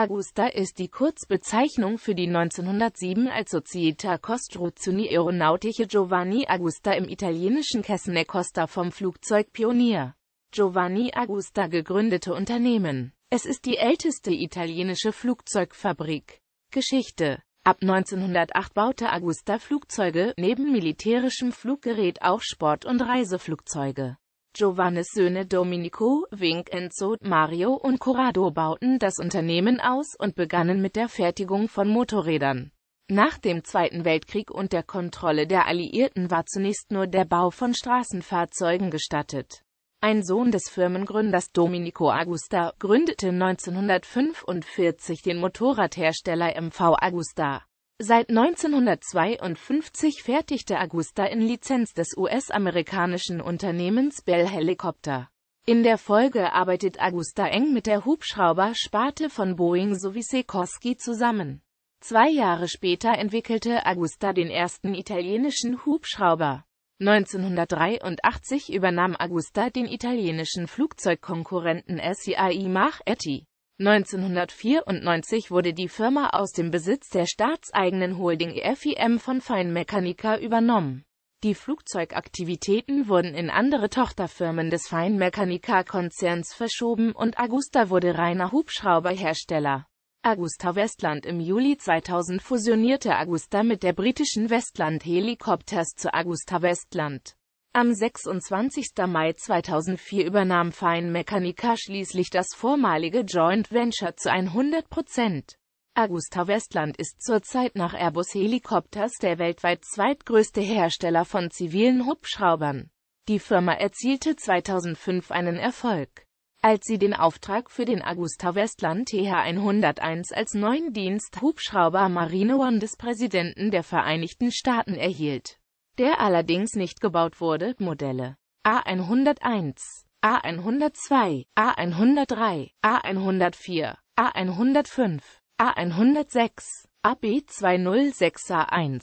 Augusta ist die Kurzbezeichnung für die 1907 als Società Costruzioni Aeronautiche Giovanni Augusta im italienischen Cassone Costa vom Flugzeugpionier Giovanni Augusta gegründete Unternehmen. Es ist die älteste italienische Flugzeugfabrik. Geschichte Ab 1908 baute Augusta Flugzeuge, neben militärischem Fluggerät auch Sport- und Reiseflugzeuge. Giovannes Söhne Domenico, Wink Enzo, Mario und Corrado bauten das Unternehmen aus und begannen mit der Fertigung von Motorrädern. Nach dem Zweiten Weltkrieg und der Kontrolle der Alliierten war zunächst nur der Bau von Straßenfahrzeugen gestattet. Ein Sohn des Firmengründers Domenico Agusta gründete 1945 den Motorradhersteller MV Agusta. Seit 1952 fertigte Augusta in Lizenz des US-amerikanischen Unternehmens Bell Helicopter. In der Folge arbeitet Augusta eng mit der Hubschrauber-Sparte von Boeing sowie Sikorsky zusammen. Zwei Jahre später entwickelte Augusta den ersten italienischen Hubschrauber. 1983 übernahm Augusta den italienischen Flugzeugkonkurrenten SCI Mach Etty. 1994 wurde die Firma aus dem Besitz der staatseigenen Holding FIM von Feinmechanica übernommen. Die Flugzeugaktivitäten wurden in andere Tochterfirmen des feinmechanica konzerns verschoben und Augusta wurde reiner Hubschrauberhersteller. Augusta Westland Im Juli 2000 fusionierte Augusta mit der britischen Westland Helicopters zu Augusta Westland. Am 26. Mai 2004 übernahm Fine Mechanica schließlich das vormalige Joint Venture zu 100 Prozent. Augusta Westland ist zurzeit nach Airbus Helicopters der weltweit zweitgrößte Hersteller von zivilen Hubschraubern. Die Firma erzielte 2005 einen Erfolg, als sie den Auftrag für den Augusta Westland TH-101 als neuen Dienst Hubschrauber Marine One des Präsidenten der Vereinigten Staaten erhielt der allerdings nicht gebaut wurde, Modelle A101, A102, A103, A104, A105, A106, AB206A1,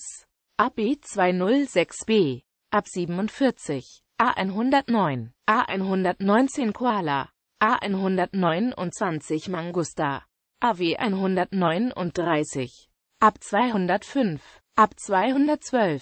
AB206B, AB47, A109, A119 Koala, A129 Mangusta, AW139, AB205, AB212,